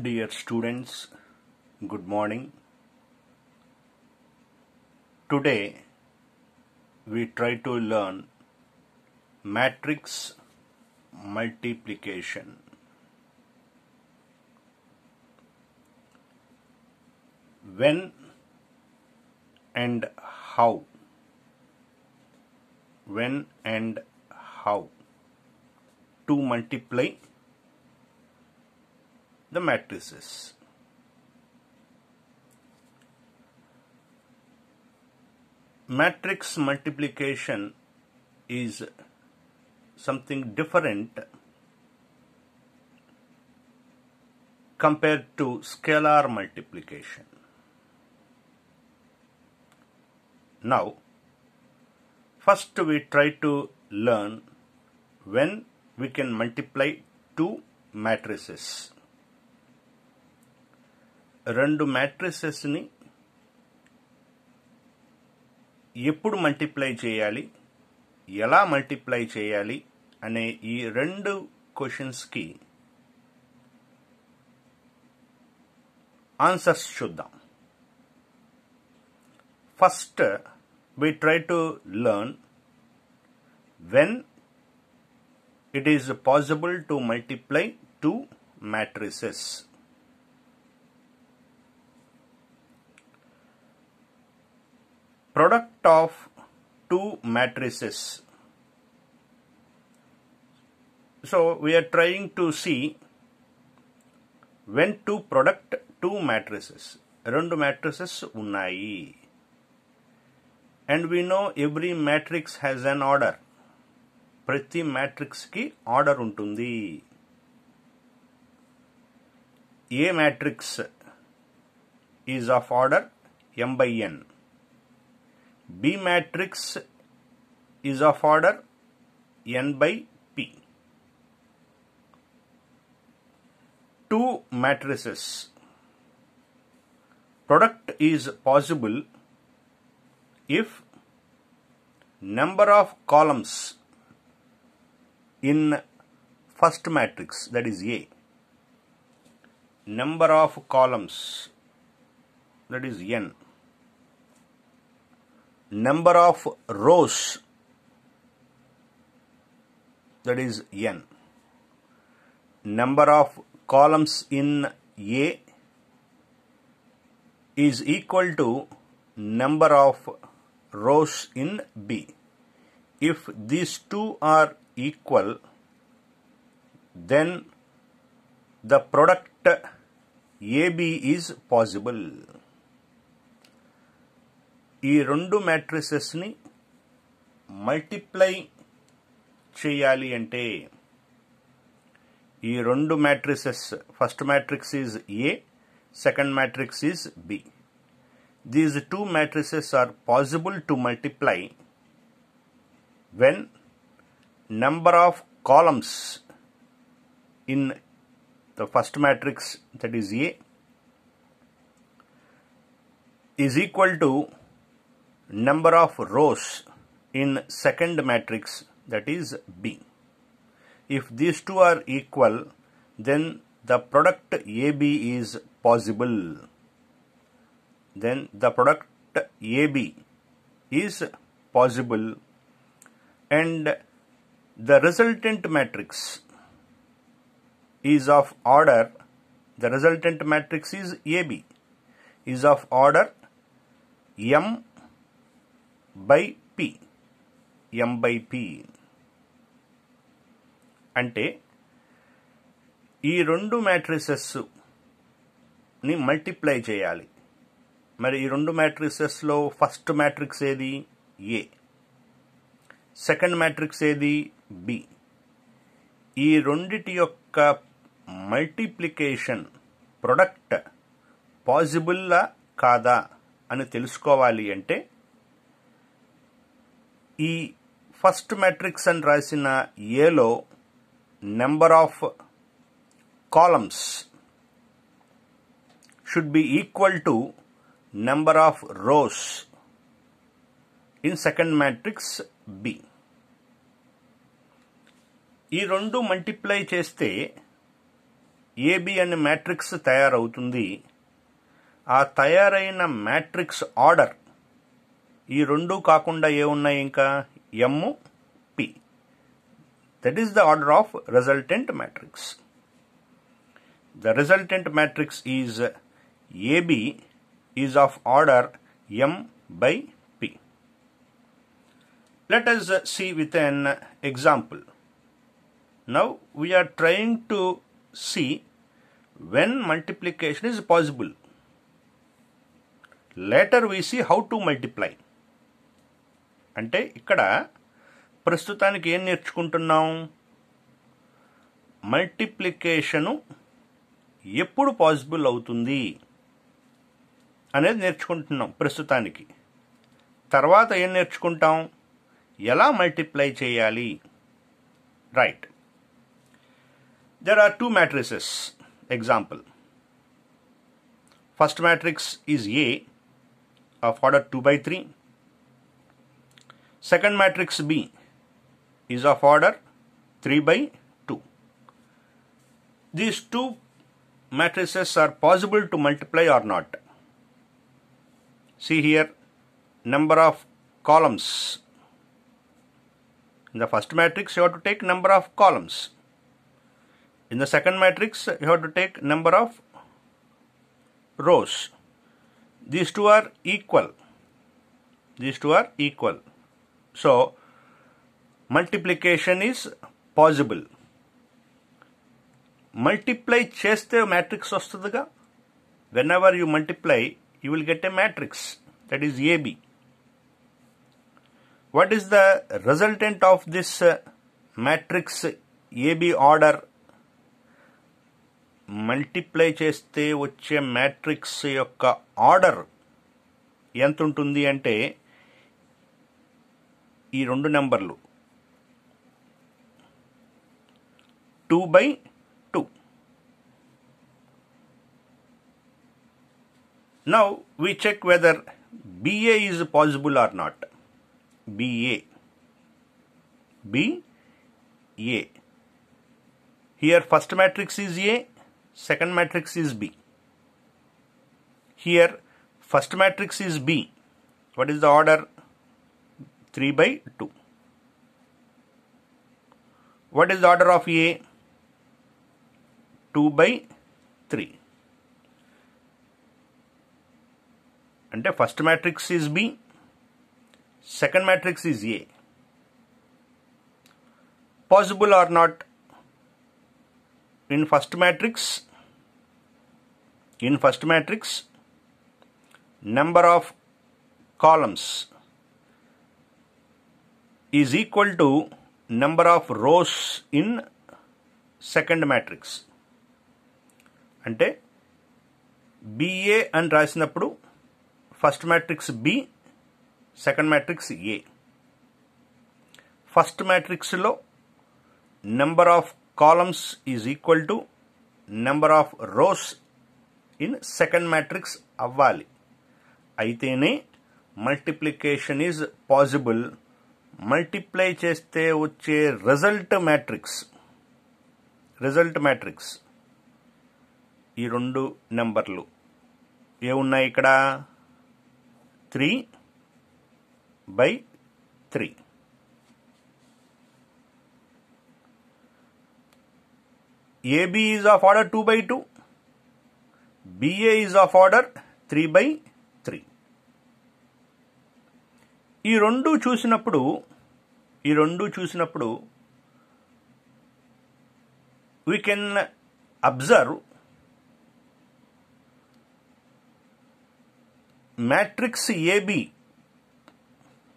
Dear students, good morning. Today we try to learn matrix multiplication. When and how? When and how to multiply the matrices. Matrix multiplication is something different compared to scalar multiplication. Now, first we try to learn when we can multiply two matrices. రెండు మ్యాట్రిసెస్ని ఎప్పుడు multiply చేయాలి ఎలా multiply చేయాలి అనే ఈ రెండు క్వశ్చన్స్కి answers చూద్దాం first we try to learn when it is possible to multiply two matrices product of two matrices. So we are trying to see when to product two matrices రెండు matrices ఉన్నాయి and we know every matrix has an order matrix మ్యాట్రిక్స్కి order untundi. A matrix is of order m by n. B matrix is of order n by p. Two matrices product is possible if number of columns in first matrix that is A number of columns that is n number of rows that is n number of columns in A is equal to number of rows in B if these two are equal then the product AB is possible ఈ రెండు మ్యాట్రిసెస్ని multiply చేయాలి అంటే ఈ రెండు matrices first matrix is A second matrix is B these two matrices are possible to multiply when number of columns in the first matrix that is A is equal to number of rows in second matrix that is B. If these two are equal then the product AB is possible. Then the product AB is possible and the resultant matrix is of order the resultant matrix is AB is of order M by P M by P అంటే ఈ రెండు మ్యాట్రిసెస్ని multiply చేయాలి మరి ఈ రెండు మ్యాట్రిసెస్లో first matrix ఏది A second matrix ఏది B ఈ రెండిటి యొక్క మల్టిప్లికేషన్ ప్రొడక్ట్ పాసిబుల్లా కాదా అని తెలుసుకోవాలి అంటే ఈ ఫస్ట్ మెట్రిక్స్ అని రాసిన ఏలో number of columns should be equal to number of rows in second matrix B ఈ రెండు మల్టిప్లై చేస్తే ఏబి అనే మ్యాట్రిక్స్ తయారవుతుంది ఆ తయారైన మ్యాట్రిక్స్ ఆర్డర్ ఈ రెండు కాకుండా ఏమున్నాయి ఇంకా M P that is the order of resultant matrix the resultant matrix is AB is of order M by P let us see with an example. Now we are trying to see when multiplication is possible. Later we see how to multiply. అంటే ఇక్కడ ప్రస్తుతానికి ఏం నేర్చుకుంటున్నాం multiplication ఎప్పుడు possible అవుతుంది అనేది నేర్చుకుంటున్నాం ప్రస్తుతానికి తర్వాత ఏం నేర్చుకుంటాం ఎలా మల్టిప్లై చేయాలి right there are two matrices example first matrix is A of order two by three Second matrix B is of order 3 by 2. These two matrices are possible to multiply or not. See here number of columns. In the first matrix you have to take number of columns. In the second matrix you have to take number of rows. These two are equal. These two are equal. So multiplication is possible multiply చేస్తే matrix వస్తుందిగా whenever you multiply you will get a matrix that is AB what is the resultant of this matrix AB order multiply చేస్తే వచ్చే matrix యొక్క order ఎంత ఉంటుంది అంటే ఈ రెండు two by two. Now we check whether BA is possible or not. BA. B A. Here first matrix is A, second matrix is B. Here first matrix is B. What is the order? 3 by 2. What is the order of A? 2 by 3. And the first matrix is B, second matrix is A. Possible or not? In first matrix, in first matrix, number of columns is equal to number of rows in second matrix అంటే BA అని రాసినప్పుడు first matrix B second matrix A first మ్యాట్రిక్స్లో number of columns is equal to number of rows in second matrix అవ్వాలి అయితేనే multiplication is possible multiply చేస్తే వచ్చే result matrix result matrix ఈ రెండు నెంబర్లు ఏమున్నాయి ఇక్కడ three by three AB is of order two by two BA is of order three by three ఈ రెండు చూసినప్పుడు ఈ రెండు చూసినప్పుడు we can observe matrix AB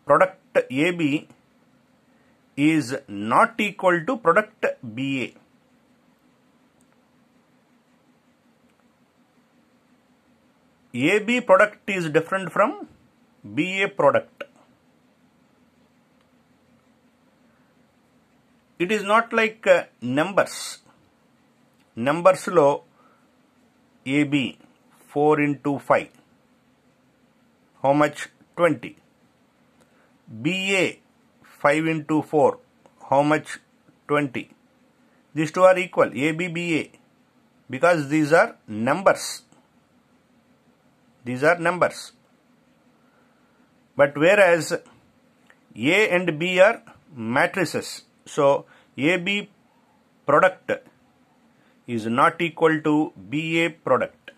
product AB is not equal to product BA. AB product is different from BA product. It is not like uh, numbers. Numbers, low A B four into five, how much twenty? B A five into four, how much twenty? these two are equal ABBA because these are numbers these are numbers but whereas A and B are matrices so AB product is not equal to BA product.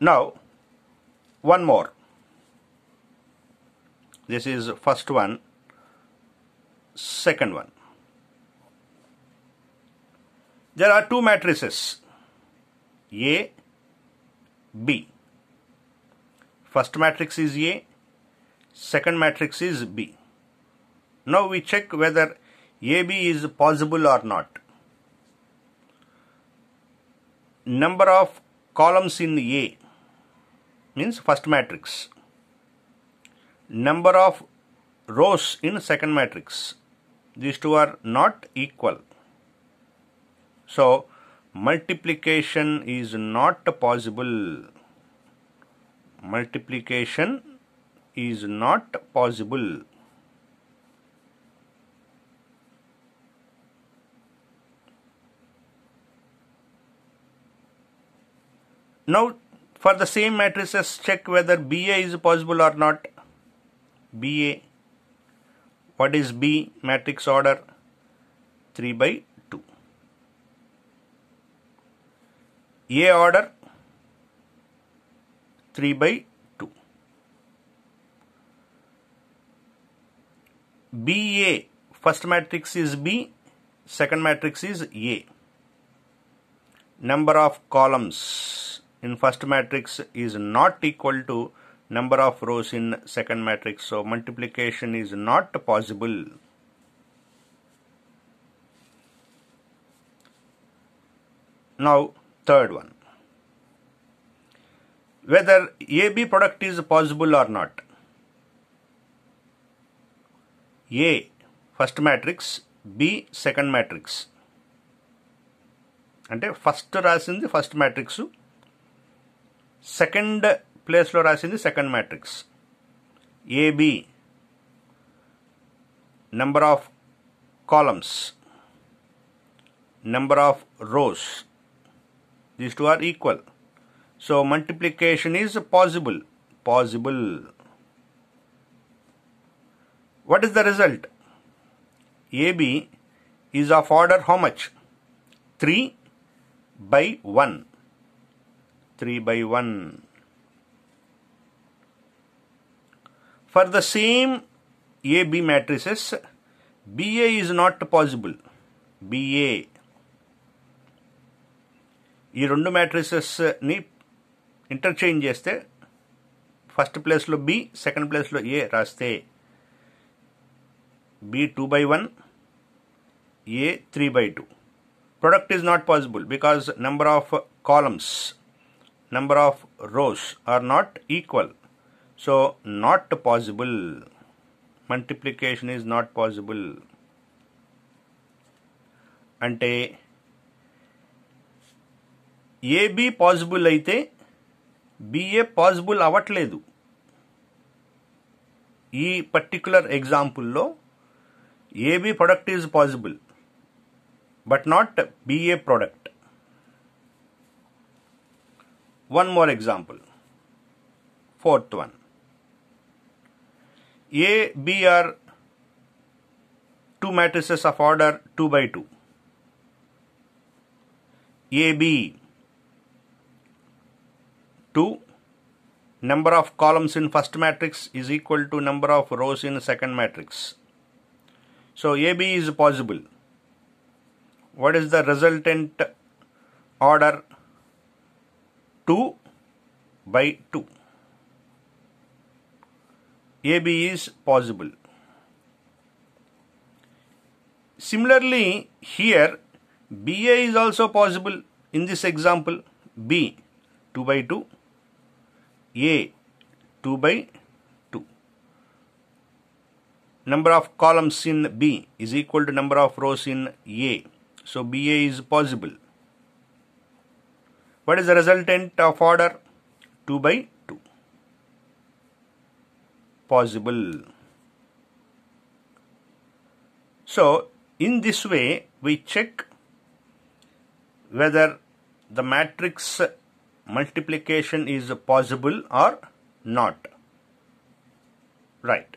Now one more. This is first one, second one. There are two matrices A, B. First matrix is A, second matrix is B. Now we check whether AB is possible or not. Number of columns in A means first matrix. Number of rows in second matrix. These two are not equal. So multiplication is not possible. Multiplication is not possible. Now for the same matrices check whether BA is possible or not. BA. What is B matrix order? 3 by 2. A order 3 by 2. BA first matrix is B, second matrix is A. Number of columns in first matrix is not equal to number of rows in second matrix so multiplication is not possible now third one whether AB product is possible or not A first matrix B second matrix అంటే in the first matrix second ప్లేస్లో రాసింది second matrix AB number of columns number of rows these two are equal so multiplication is possible possible what is the result? AB is of order how much? 3 by 1. 3 by 1. For the same AB matrices, BA is not possible. BA. ఈ రెండు మ్యాట్రిసెస్ని interchange చేస్తే first ప్లేస్లో B second ప్లేస్లో A రాస్తే B two by one A three by two product is not possible because number of columns number of rows are not equal. So, not possible. Multiplication is not possible. అంటే AB possible అయితే BA possible అవ్వట్లేదు ఈ particular ఎగ్జాంపుల్లో AB product is possible but not BA product One more example. Fourth one. A, B are two matrices of order 2 by 2. AB 2 number of columns in first matrix is equal to number of rows in second matrix. So AB is possible. What is the resultant order 2 by 2. AB is possible. Similarly, here BA is also possible in this example B 2 by 2, A 2 by 2. Number of columns in B is equal to number of rows in A. So BA is possible. What is the resultant of order? 2 by 2. Possible. So, in this way, we check whether the matrix multiplication is possible or not. Right.